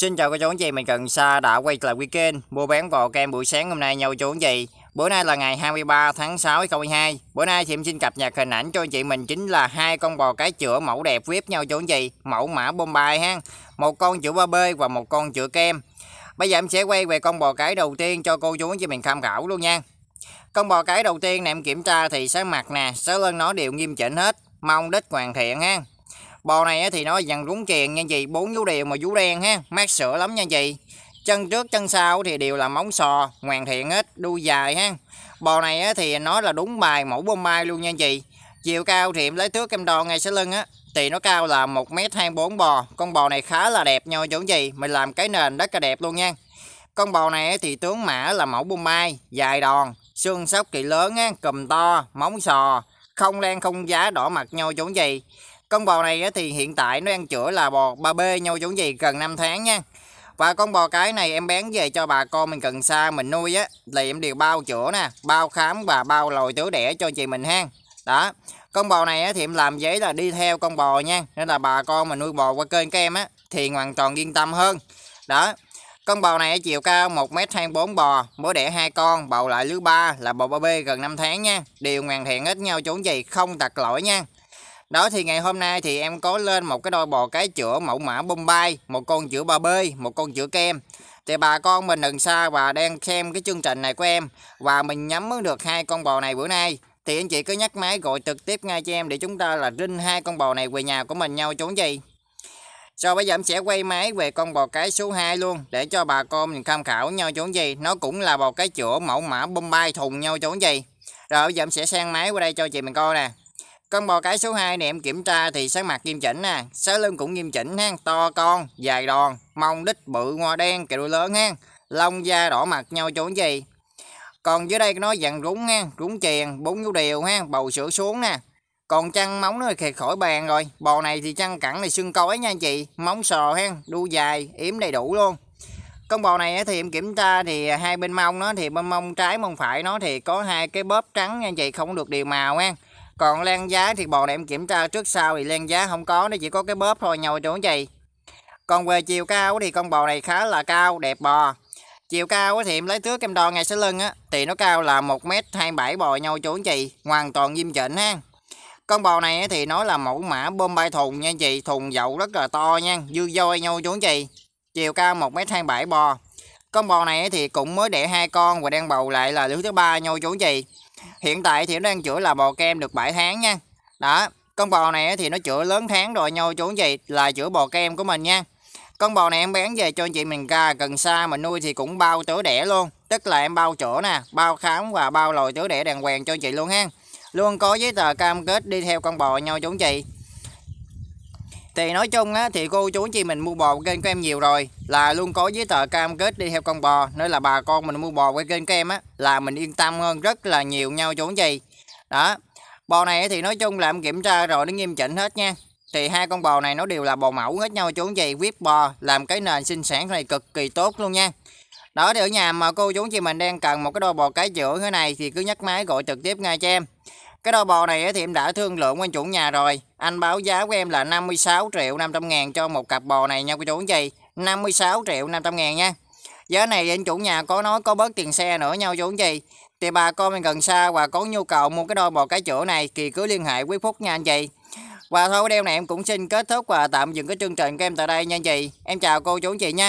Xin chào cô chú anh chị, mình Cần xa đã quay lại weekend mua bán vào kem buổi sáng hôm nay nhau chú anh chị. Bữa nay là ngày 23 tháng 6 2022. Bữa nay thì em xin cập nhật hình ảnh cho anh chị mình chính là hai con bò cái chữa mẫu đẹp vip nhau chú anh chị, mẫu mã Bombay ha. Một con chữa ba b và một con chữa kem. Bây giờ em sẽ quay về con bò cái đầu tiên cho cô chú anh chị mình tham khảo luôn nha. Con bò cái đầu tiên này em kiểm tra thì sáng mặt nè, sáng lưng nó đều nghiêm chỉnh hết, mong đích hoàn thiện ha. Bò này thì nó dằn rúng chèn nha chị, bốn vú đều mà vú đen ha, mát sữa lắm nha chị. Chân trước chân sau thì đều là móng sò, hoàn thiện hết, đuôi dài ha. Bò này thì nó là đúng bài mẫu bông mai luôn nha chị. Chiều cao thì em lấy thước em đo ngay sau lưng á, thì nó cao là 1m24 bò. Con bò này khá là đẹp nha chỗ gì mình làm cái nền rất là đẹp luôn nha. Con bò này thì tướng mã là mẫu bông mai, dài đòn, xương sóc kỳ lớn á, cùm to, móng sò, không len không giá đỏ mặt nhau chỗ gì con bò này thì hiện tại nó đang chữa là bò ba b nhau giống gì gần 5 tháng nha. Và con bò cái này em bán về cho bà con mình cần xa mình nuôi á thì em đều bao chữa nè, bao khám và bao lồi tứ đẻ cho chị mình ha. Đó. Con bò này thì em làm giấy là đi theo con bò nha, nên là bà con mình nuôi bò qua kênh các em á thì hoàn toàn yên tâm hơn. Đó. Con bò này chiều cao 1m24 bò, mỗi đẻ hai con, bầu lại lứa ba là bò ba b gần 5 tháng nha. Đều hoàn thiện hết nhau chỗ gì, không tật lỗi nha. Đó thì ngày hôm nay thì em có lên một cái đôi bò cái chữa mẫu mã Bombay, một con chữa bà bơi, một con chữa kem. Thì bà con mình đừng xa và đang xem cái chương trình này của em và mình nhắm được hai con bò này bữa nay thì anh chị cứ nhắc máy gọi trực tiếp ngay cho em để chúng ta là rinh hai con bò này về nhà của mình nhau chốn gì. sau bây giờ em sẽ quay máy về con bò cái số 2 luôn để cho bà con mình tham khảo nhau chốn gì. Nó cũng là bò cái chữa mẫu mã Bombay thùng nhau chốn gì. Rồi bây giờ em sẽ sang máy qua đây cho chị mình coi nè. Con bò cái số 2 này em kiểm tra thì sáng mặt nghiêm chỉnh nè, sáu lưng cũng nghiêm chỉnh ha, to con, dài đòn, mông đít bự ngoa đen, kẹo đuôi lớn ha, lông da đỏ mặt nhau chỗ gì. Còn dưới đây nó dặn rúng ha, rúng chèn, bốn nhú đều ha, bầu sữa xuống nè. Còn chăn móng nó thì khỏi bàn rồi, bò này thì chăn cẳng này xương cối nha anh chị, móng sò ha, đu dài, yếm đầy đủ luôn. Con bò này thì em kiểm tra thì hai bên mông nó thì bên mông trái mông phải nó thì có hai cái bóp trắng nha anh chị, không được điều màu ha còn len giá thì bò này em kiểm tra trước sau thì len giá không có nó chỉ có cái bóp thôi nhau chỗ gì còn về chiều cao thì con bò này khá là cao đẹp bò chiều cao thì em lấy thước em đo ngay sẽ lưng á thì nó cao là 1m27 bò nhau chỗ chị hoàn toàn diêm chỉnh ha con bò này thì nó là mẫu mã bơm bay thùng nha chị thùng dậu rất là to nha dư dôi nhau chỗ chị chiều cao 1m27 bò con bò này thì cũng mới đẻ hai con và đang bầu lại là lứa thứ ba nhau chỗ chị hiện tại thì nó đang chữa là bò kem được 7 tháng nha đó con bò này thì nó chữa lớn tháng rồi nhau chú gì là chữa bò kem của mình nha con bò này em bán về cho anh chị mình ca cần xa mà nuôi thì cũng bao tứa đẻ luôn tức là em bao chỗ nè bao khám và bao lồi tứa đẻ đàng hoàng cho anh chị luôn ha luôn có giấy tờ cam kết đi theo con bò nhau chú chị thì nói chung á, thì cô chú chị mình mua bò của kênh của em nhiều rồi là luôn có giấy tờ cam kết đi theo con bò nên là bà con mình mua bò qua kênh của em á là mình yên tâm hơn rất là nhiều nhau chú chị đó bò này thì nói chung là em kiểm tra rồi nó nghiêm chỉnh hết nha thì hai con bò này nó đều là bò mẫu hết nhau chú chị vip bò làm cái nền sinh sản này cực kỳ tốt luôn nha đó thì ở nhà mà cô chú chị mình đang cần một cái đôi bò cái chữa thế này thì cứ nhắc máy gọi trực tiếp ngay cho em cái đôi bò này thì em đã thương lượng với chủ nhà rồi. Anh báo giá của em là 56 triệu 500 ngàn cho một cặp bò này nha cô chú anh chị. 56 triệu 500 ngàn nha. Giá này anh chủ nhà có nói có bớt tiền xe nữa nha nhau chú anh chị. Thì bà con mình gần xa và có nhu cầu mua cái đôi bò cái chỗ này thì cứ liên hệ quý Phúc nha anh chị. Và thôi video này em cũng xin kết thúc và tạm dừng cái chương trình của em tại đây nha anh chị. Em chào cô chú anh chị nha.